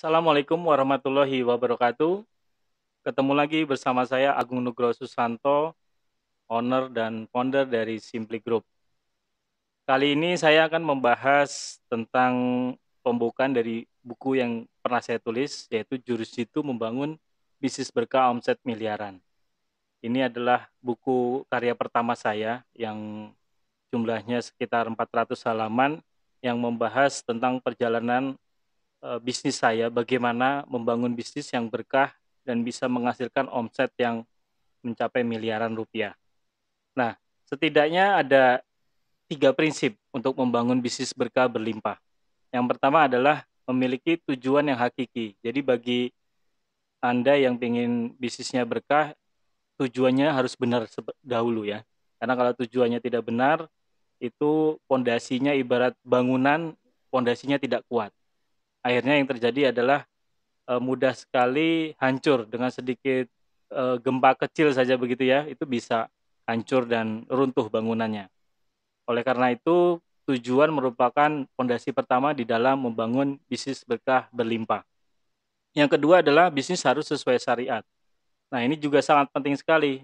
Assalamualaikum warahmatullahi wabarakatuh. Ketemu lagi bersama saya Agung Nugroho Susanto, owner dan founder dari Simply Group. Kali ini saya akan membahas tentang pembukaan dari buku yang pernah saya tulis yaitu Jurus Itu Membangun Bisnis Berkah Omset Miliaran. Ini adalah buku karya pertama saya yang jumlahnya sekitar 400 halaman yang membahas tentang perjalanan Eh, bisnis saya, bagaimana membangun bisnis yang berkah dan bisa menghasilkan omset yang mencapai miliaran rupiah. Nah, setidaknya ada tiga prinsip untuk membangun bisnis berkah berlimpah. Yang pertama adalah memiliki tujuan yang hakiki. Jadi bagi Anda yang ingin bisnisnya berkah, tujuannya harus benar dahulu ya. Karena kalau tujuannya tidak benar, itu pondasinya ibarat bangunan, pondasinya tidak kuat akhirnya yang terjadi adalah uh, mudah sekali hancur dengan sedikit uh, gempa kecil saja begitu ya itu bisa hancur dan runtuh bangunannya. Oleh karena itu tujuan merupakan fondasi pertama di dalam membangun bisnis berkah berlimpah. Yang kedua adalah bisnis harus sesuai syariat. Nah ini juga sangat penting sekali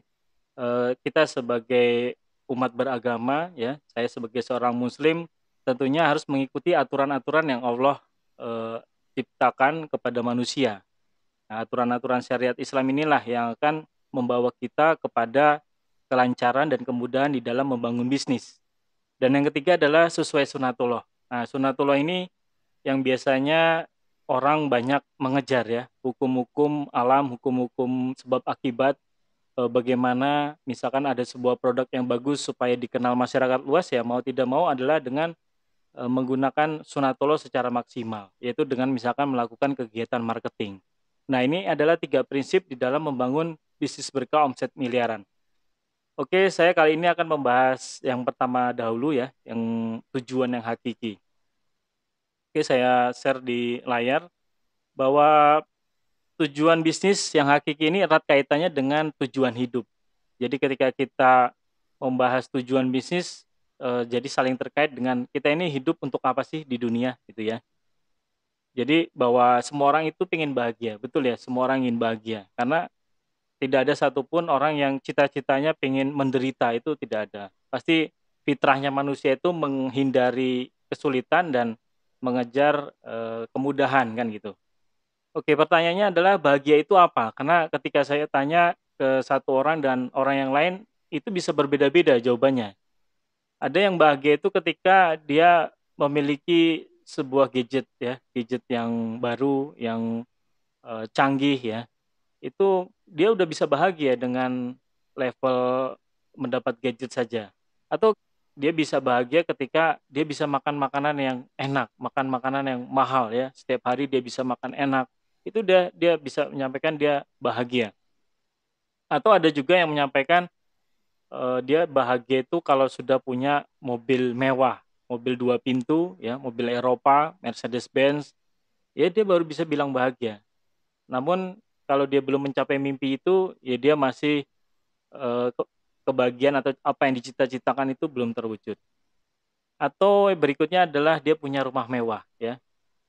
eh, kita sebagai umat beragama ya saya sebagai seorang muslim tentunya harus mengikuti aturan-aturan yang Allah Eh, ciptakan kepada manusia. Nah, aturan-aturan syariat Islam inilah yang akan membawa kita kepada kelancaran dan kemudahan di dalam membangun bisnis. Dan yang ketiga adalah sesuai sunatullah. Nah, sunatullah ini yang biasanya orang banyak mengejar ya, hukum-hukum alam, hukum-hukum sebab akibat, eh, bagaimana misalkan ada sebuah produk yang bagus supaya dikenal masyarakat luas ya, mau tidak mau adalah dengan E, menggunakan sunatolo secara maksimal, yaitu dengan misalkan melakukan kegiatan marketing. Nah, ini adalah tiga prinsip di dalam membangun bisnis berkah omset miliaran. Oke, saya kali ini akan membahas yang pertama dahulu ya, yang tujuan yang hakiki. Oke, saya share di layar bahwa tujuan bisnis yang hakiki ini erat kaitannya dengan tujuan hidup. Jadi ketika kita membahas tujuan bisnis, uh, jadi saling terkait dengan kita ini hidup untuk apa sih di dunia gitu ya jadi bahwa semua orang itu ingin bahagia betul ya semua orang ingin bahagia karena tidak ada satupun orang yang cita-citanya ingin menderita itu tidak ada pasti fitrahnya manusia itu menghindari kesulitan dan mengejar e, kemudahan kan gitu oke pertanyaannya adalah bahagia itu apa karena ketika saya tanya ke satu orang dan orang yang lain itu bisa berbeda-beda jawabannya ada yang bahagia itu ketika dia memiliki sebuah gadget ya gadget yang baru yang e, canggih ya itu dia udah bisa bahagia dengan level mendapat gadget saja atau dia bisa bahagia ketika dia bisa makan makanan yang enak makan makanan yang mahal ya setiap hari dia bisa makan enak itu dia dia bisa menyampaikan dia bahagia atau ada juga yang menyampaikan uh, dia bahagia itu kalau sudah punya mobil mewah, mobil dua pintu, ya, mobil Eropa, Mercedes Benz, ya dia baru bisa bilang bahagia. Namun kalau dia belum mencapai mimpi itu, ya dia masih uh, kebahagiaan atau apa yang dicita-citakan itu belum terwujud. Atau berikutnya adalah dia punya rumah mewah, ya,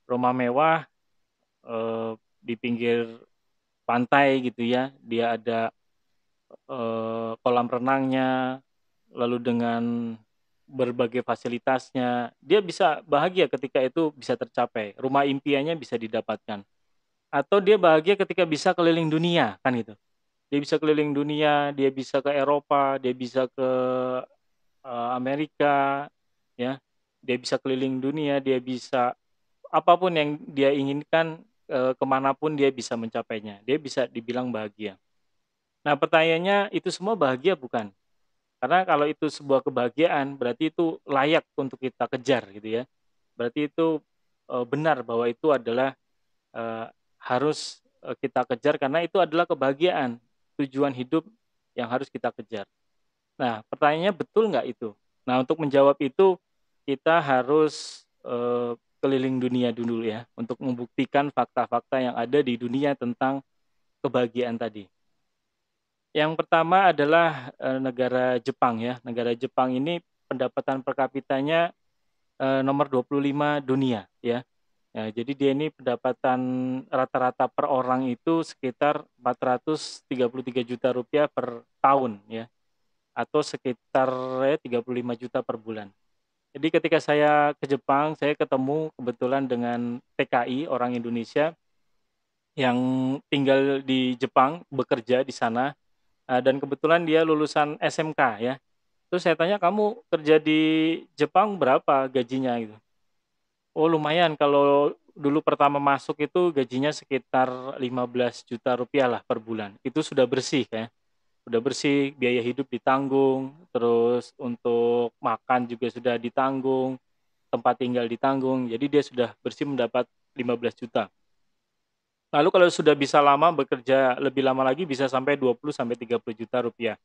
rumah mewah uh, di pinggir pantai gitu ya, dia ada Eh, kolam renangnya, lalu dengan berbagai fasilitasnya, dia bisa bahagia ketika itu bisa tercapai, rumah impiannya bisa didapatkan. Atau dia bahagia ketika bisa keliling dunia, kan gitu. Dia bisa keliling dunia, dia bisa ke Eropa, dia bisa ke eh, Amerika, ya. Dia bisa keliling dunia, dia bisa apapun yang dia inginkan, eh, kemanapun dia bisa mencapainya. Dia bisa dibilang bahagia. Nah pertanyaannya itu semua bahagia bukan? Karena kalau itu sebuah kebahagiaan berarti itu layak untuk kita kejar gitu ya. Berarti itu e, benar bahwa itu adalah e, harus eh, kita kejar karena itu adalah kebahagiaan, tujuan hidup yang harus kita kejar. Nah pertanyaannya betul nggak itu? Nah untuk menjawab itu kita harus e, keliling dunia dulu ya untuk membuktikan fakta-fakta yang ada di dunia tentang kebahagiaan tadi. Yang pertama adalah eh, negara Jepang ya. Negara Jepang ini pendapatan per kapitanya eh, nomor 25 dunia ya. Ya, jadi dia ini pendapatan rata-rata per orang itu sekitar 433 juta rupiah per tahun ya atau sekitar 35 ya, juta per bulan. Jadi ketika saya ke Jepang, saya ketemu kebetulan dengan TKI orang Indonesia yang tinggal di Jepang, bekerja di sana Eh, dan kebetulan dia lulusan SMK ya. Terus saya tanya kamu kerja di Jepang berapa gajinya gitu. Oh lumayan kalau dulu pertama masuk itu gajinya sekitar 15 juta rupiah lah per bulan. Itu sudah bersih ya. Sudah bersih, biaya hidup ditanggung, terus untuk makan juga sudah ditanggung, tempat tinggal ditanggung. Jadi dia sudah bersih mendapat 15 juta. Lalu kalau sudah bisa lama bekerja lebih lama lagi bisa sampai 20 sampai 30 juta rupiah.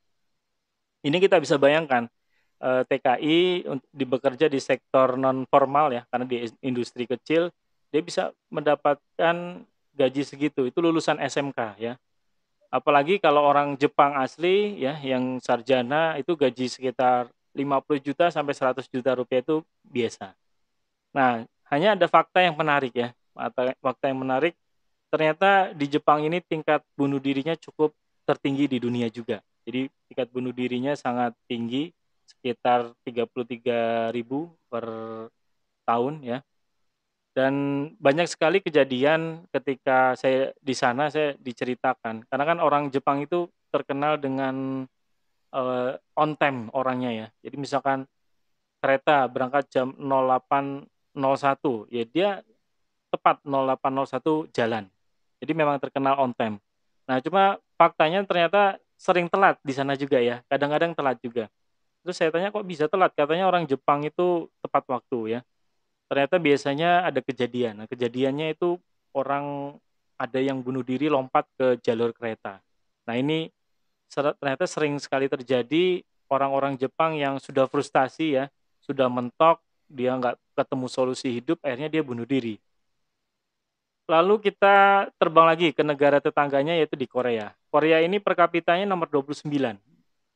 Ini kita bisa bayangkan eh, TKI TKI bekerja di sektor non formal ya karena di industri kecil dia bisa mendapatkan gaji segitu. Itu lulusan SMK ya. Apalagi kalau orang Jepang asli ya yang sarjana itu gaji sekitar 50 juta sampai 100 juta rupiah itu biasa. Nah, hanya ada fakta yang menarik ya. Fakta yang menarik ternyata di Jepang ini tingkat bunuh dirinya cukup tertinggi di dunia juga. Jadi tingkat bunuh dirinya sangat tinggi sekitar 33 ribu per tahun ya. Dan banyak sekali kejadian ketika saya di sana saya diceritakan. Karena kan orang Jepang itu terkenal dengan uh, on time orangnya ya. Jadi misalkan kereta berangkat jam 08.01 ya dia tepat 08.01 jalan. Jadi memang terkenal on time. Nah, cuma faktanya ternyata sering telat di sana juga ya. Kadang-kadang telat juga. Terus saya tanya kok bisa telat? Katanya orang Jepang itu tepat waktu ya. Ternyata biasanya ada kejadian. Nah, kejadiannya itu orang ada yang bunuh diri lompat ke jalur kereta. Nah, ini ternyata sering sekali terjadi orang-orang Jepang yang sudah frustasi ya, sudah mentok, dia nggak ketemu solusi hidup, akhirnya dia bunuh diri. Lalu kita terbang lagi ke negara tetangganya yaitu di Korea. Korea ini per kapitanya nomor 29.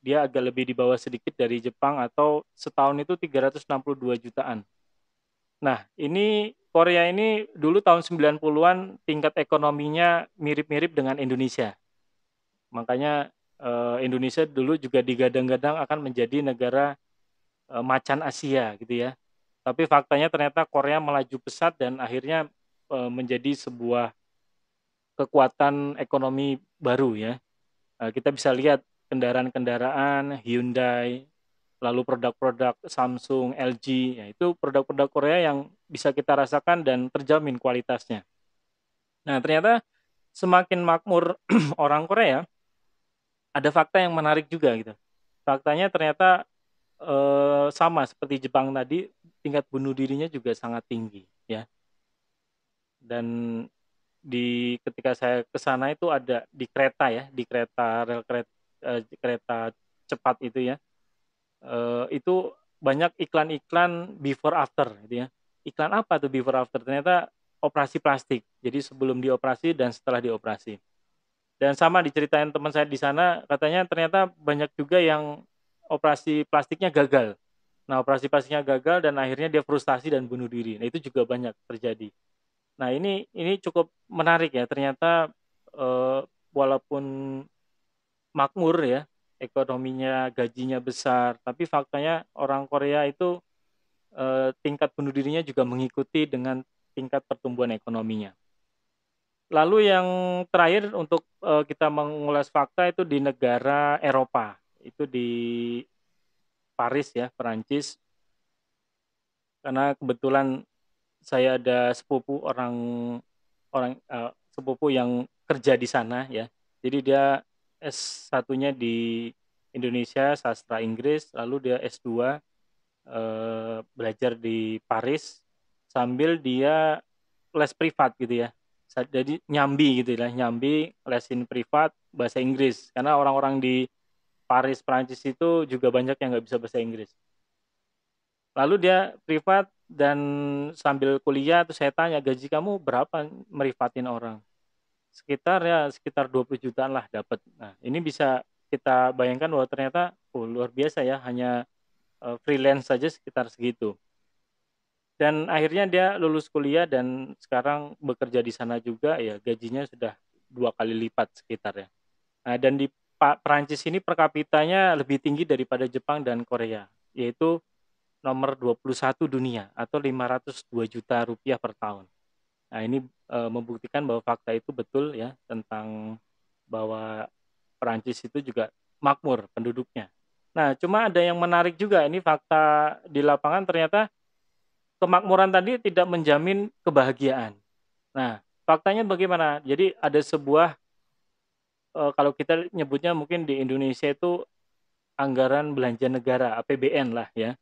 Dia agak lebih di bawah sedikit dari Jepang atau setahun itu 362 jutaan. Nah, ini Korea ini dulu tahun 90-an tingkat ekonominya mirip-mirip dengan Indonesia. Makanya eh, Indonesia dulu juga digadang-gadang akan menjadi negara eh, macan Asia gitu ya. Tapi faktanya ternyata Korea melaju pesat dan akhirnya Eh, menjadi sebuah kekuatan ekonomi baru ya. Eh, kita bisa lihat kendaraan-kendaraan Hyundai, lalu produk-produk Samsung, LG, ya itu produk-produk Korea yang bisa kita rasakan dan terjamin kualitasnya. Nah, ternyata semakin makmur orang Korea, ada fakta yang menarik juga gitu. Faktanya ternyata eh, sama seperti Jepang tadi, tingkat bunuh dirinya juga sangat tinggi ya dan di ketika saya ke sana itu ada di kereta ya di kereta rel kereta, eh, kereta cepat itu ya eh, itu banyak iklan-iklan before after gitu ya iklan apa tuh before after ternyata operasi plastik jadi sebelum dioperasi dan setelah dioperasi dan sama diceritain teman saya di sana katanya ternyata banyak juga yang operasi plastiknya gagal nah operasi plastiknya gagal dan akhirnya dia frustasi dan bunuh diri nah itu juga banyak terjadi Nah ini ini cukup menarik ya ternyata eh, walaupun makmur ya ekonominya gajinya besar tapi faktanya orang Korea itu eh, tingkat bunuh dirinya juga mengikuti dengan tingkat pertumbuhan ekonominya. Lalu yang terakhir untuk eh, kita mengulas fakta itu di negara Eropa itu di Paris ya Perancis karena kebetulan saya ada sepupu orang orang uh, sepupu yang kerja di sana ya. Jadi dia s satunya di Indonesia sastra Inggris, lalu dia S2 uh, eh, belajar di Paris sambil dia les privat gitu ya. Jadi nyambi gitu ya, nyambi lesin privat bahasa Inggris karena orang-orang di Paris Prancis itu juga banyak yang nggak bisa bahasa Inggris. Lalu dia privat dan sambil kuliah terus saya tanya gaji kamu berapa merifatin orang sekitar ya sekitar 20 jutaan lah dapat nah ini bisa kita bayangkan bahwa ternyata oh, luar biasa ya hanya eh, freelance saja sekitar segitu dan akhirnya dia lulus kuliah dan sekarang bekerja di sana juga ya gajinya sudah dua kali lipat sekitarnya nah, dan di Perancis ini per kapitanya lebih tinggi daripada Jepang dan Korea yaitu nomor 21 dunia atau 502 juta rupiah per tahun. Nah, ini e, membuktikan bahwa fakta itu betul ya tentang bahwa Perancis itu juga makmur penduduknya. Nah, cuma ada yang menarik juga ini fakta di lapangan ternyata kemakmuran tadi tidak menjamin kebahagiaan. Nah, faktanya bagaimana? Jadi ada sebuah e, kalau kita nyebutnya mungkin di Indonesia itu anggaran belanja negara APBN lah ya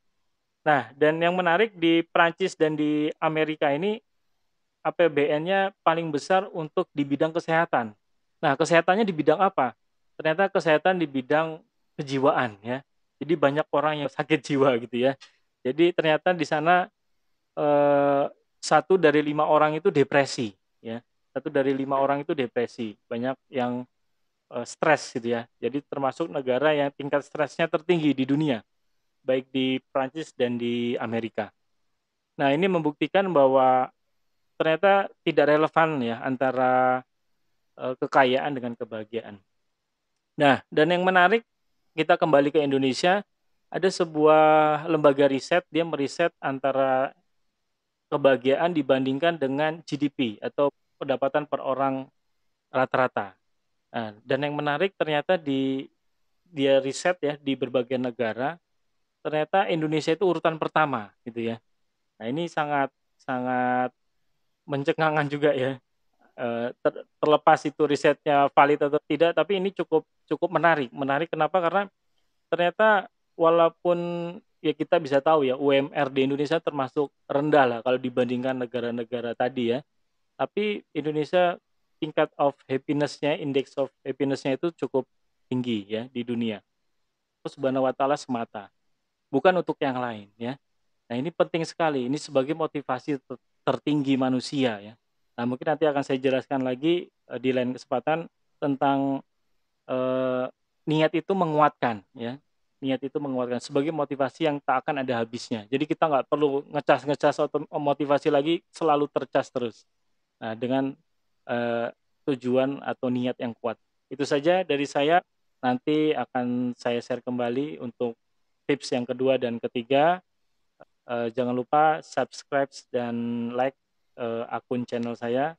Nah, dan yang menarik di Prancis dan di Amerika ini APBN-nya paling besar untuk di bidang kesehatan. Nah, kesehatannya di bidang apa? Ternyata kesehatan di bidang kejiwaan ya. Jadi banyak orang yang sakit jiwa gitu ya. Jadi ternyata di sana eh, satu dari lima orang itu depresi ya. Satu dari lima orang itu depresi. Banyak yang eh, stres gitu ya. Jadi termasuk negara yang tingkat stresnya tertinggi di dunia baik di Prancis dan di Amerika. Nah, ini membuktikan bahwa ternyata tidak relevan ya antara eh, kekayaan dengan kebahagiaan. Nah, dan yang menarik kita kembali ke Indonesia, ada sebuah lembaga riset dia meriset antara kebahagiaan dibandingkan dengan GDP atau pendapatan per orang rata-rata. Nah, dan yang menarik ternyata di dia riset ya di berbagai negara ternyata Indonesia itu urutan pertama gitu ya. Nah ini sangat sangat mencengangkan juga ya. Eh, terlepas itu risetnya valid atau tidak, tapi ini cukup cukup menarik. Menarik kenapa? Karena ternyata walaupun ya kita bisa tahu ya UMR di Indonesia termasuk rendah lah kalau dibandingkan negara-negara tadi ya. Tapi Indonesia tingkat of happinessnya, nya indeks of happinessnya itu cukup tinggi ya di dunia. Subhanahu wa taala semata bukan untuk yang lain ya. Nah, ini penting sekali. Ini sebagai motivasi tertinggi manusia ya. Nah, mungkin nanti akan saya jelaskan lagi uh, di lain kesempatan tentang uh, niat itu menguatkan ya. Niat itu menguatkan sebagai motivasi yang tak akan ada habisnya. Jadi kita nggak perlu ngecas-ngecas atau motivasi lagi selalu tercas terus. Nah, dengan uh, tujuan atau niat yang kuat. Itu saja dari saya. Nanti akan saya share kembali untuk tips yang kedua dan ketiga uh, jangan lupa subscribe dan like uh, akun channel saya.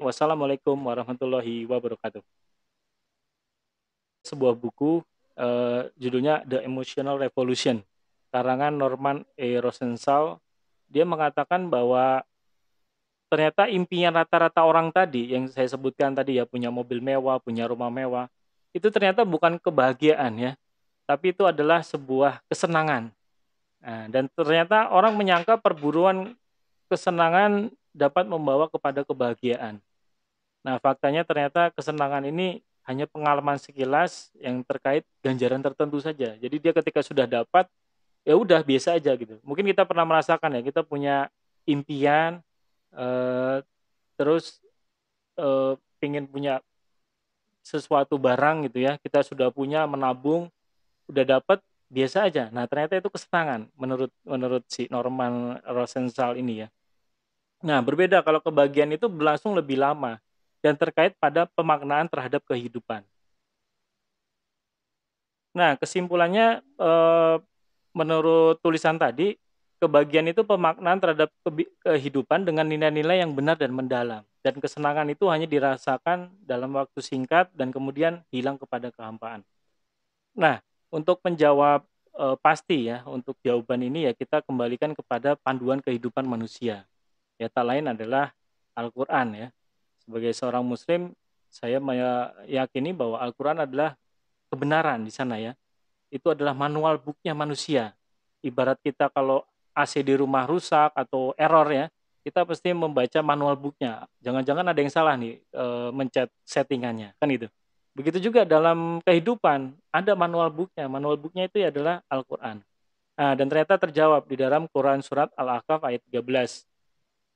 Wassalamualaikum warahmatullahi wabarakatuh. Sebuah buku uh, judulnya The Emotional Revolution karangan Norman E. Rosenthal. Dia mengatakan bahwa ternyata impian rata-rata orang tadi yang saya sebutkan tadi ya punya mobil mewah, punya rumah mewah, itu ternyata bukan kebahagiaan ya, tapi itu adalah sebuah kesenangan. Nah, dan ternyata orang menyangka perburuan kesenangan dapat membawa kepada kebahagiaan. Nah, faktanya ternyata kesenangan ini hanya pengalaman sekilas yang terkait ganjaran tertentu saja. Jadi dia ketika sudah dapat, ya udah biasa aja gitu. Mungkin kita pernah merasakan ya, kita punya impian, eh, terus eh, punya sesuatu barang gitu ya, kita sudah punya menabung, udah dapat biasa aja. Nah, ternyata itu kesenangan menurut menurut si Norman Rosenthal ini ya. Nah, berbeda kalau kebahagiaan itu berlangsung lebih lama dan terkait pada pemaknaan terhadap kehidupan. Nah, kesimpulannya eh, menurut tulisan tadi, kebahagiaan itu pemaknaan terhadap kehidupan dengan nilai-nilai yang benar dan mendalam dan kesenangan itu hanya dirasakan dalam waktu singkat dan kemudian hilang kepada kehampaan. Nah, untuk menjawab eh, pasti ya untuk jawaban ini ya kita kembalikan kepada panduan kehidupan manusia. Ya tak lain adalah Al-Qur'an ya. Sebagai seorang muslim saya meyakini bahwa Al-Qur'an adalah kebenaran di sana ya. Itu adalah manual booknya manusia. Ibarat kita kalau AC di rumah rusak atau error ya, kita pasti membaca manual booknya. Jangan-jangan ada yang salah nih e, mencet settingannya, kan itu. Begitu juga dalam kehidupan, ada manual booknya. Manual booknya itu ya adalah Al-Quran. Nah, dan ternyata terjawab di dalam Quran Surat Al-Ahqaf ayat 13.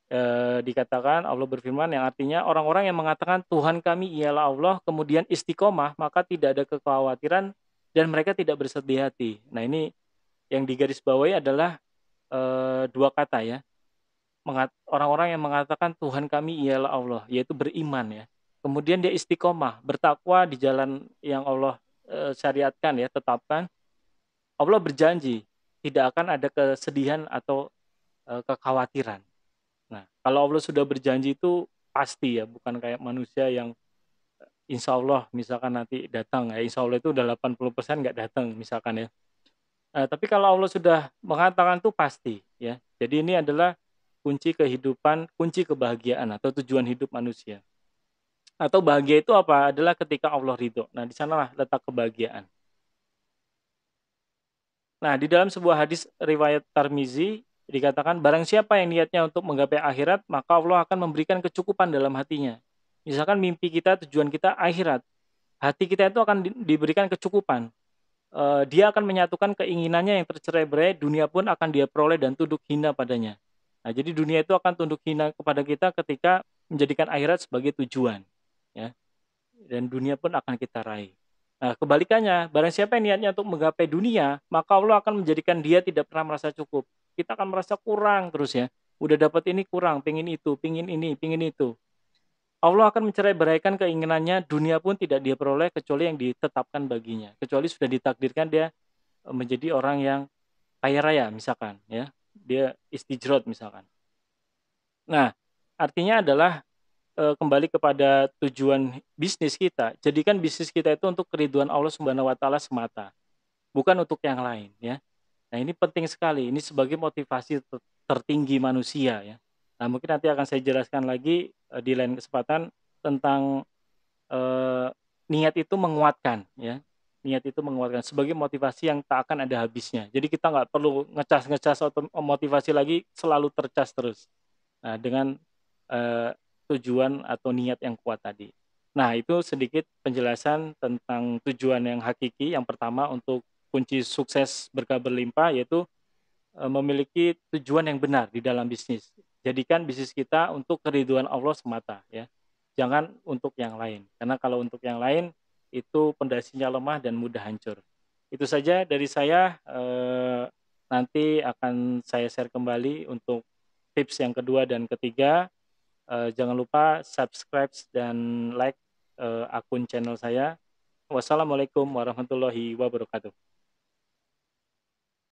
E, eh, dikatakan Allah berfirman yang artinya orang-orang yang mengatakan Tuhan kami ialah Allah, kemudian istiqomah, maka tidak ada kekhawatiran dan mereka tidak bersedih hati. Nah ini yang digarisbawahi adalah e, dua kata ya. Orang-orang yang mengatakan Tuhan kami ialah Allah, yaitu beriman ya kemudian dia istiqomah bertakwa di jalan yang Allah eh, syariatkan ya tetapkan Allah berjanji tidak akan ada kesedihan atau eh, kekhawatiran nah kalau Allah sudah berjanji itu pasti ya bukan kayak manusia yang eh, insya Allah misalkan nanti datang ya insya Allah itu udah 80% nggak datang misalkan ya Nah, tapi kalau Allah sudah mengatakan itu pasti, ya. Jadi ini adalah kunci kehidupan, kunci kebahagiaan atau tujuan hidup manusia atau bahagia itu apa adalah ketika Allah ridho. Nah, di sanalah letak kebahagiaan. Nah, di dalam sebuah hadis riwayat Tarmizi dikatakan barang siapa yang niatnya untuk menggapai akhirat, maka Allah akan memberikan kecukupan dalam hatinya. Misalkan mimpi kita, tujuan kita akhirat. Hati kita itu akan diberikan kecukupan. Eh, dia akan menyatukan keinginannya yang tercerai-berai, dunia pun akan dia peroleh dan tunduk hina padanya. Nah, jadi dunia itu akan tunduk hina kepada kita ketika menjadikan akhirat sebagai tujuan dan dunia pun akan kita raih. Nah, kebalikannya, barang siapa yang niatnya untuk menggapai dunia, maka Allah akan menjadikan dia tidak pernah merasa cukup. Kita akan merasa kurang terus ya. Udah dapat ini kurang, pingin itu, pingin ini, pingin itu. Allah akan mencerai beraikan keinginannya, dunia pun tidak dia peroleh kecuali yang ditetapkan baginya. Kecuali sudah ditakdirkan dia menjadi orang yang kaya raya misalkan ya. Dia istijrot misalkan. Nah, artinya adalah Eh, kembali kepada tujuan bisnis kita. Jadikan bisnis kita itu untuk keriduan Allah Subhanahu wa taala semata, bukan untuk yang lain ya. Nah, ini penting sekali. Ini sebagai motivasi ter tertinggi manusia ya. Nah, mungkin nanti akan saya jelaskan lagi uh, di lain kesempatan tentang uh, niat itu menguatkan ya. Niat itu menguatkan sebagai motivasi yang tak akan ada habisnya. Jadi kita nggak perlu ngecas-ngecas atau motivasi lagi selalu tercas terus. Nah, dengan tujuan atau niat yang kuat tadi. Nah, itu sedikit penjelasan tentang tujuan yang hakiki. Yang pertama untuk kunci sukses berkah berlimpah yaitu eh, memiliki tujuan yang benar di dalam bisnis. Jadikan bisnis kita untuk keriduan Allah semata ya. Jangan untuk yang lain. Karena kalau untuk yang lain itu pondasinya lemah dan mudah hancur. Itu saja dari saya eh, nanti akan saya share kembali untuk tips yang kedua dan ketiga Uh, jangan lupa subscribe dan like uh, akun channel saya. Wassalamualaikum warahmatullahi wabarakatuh.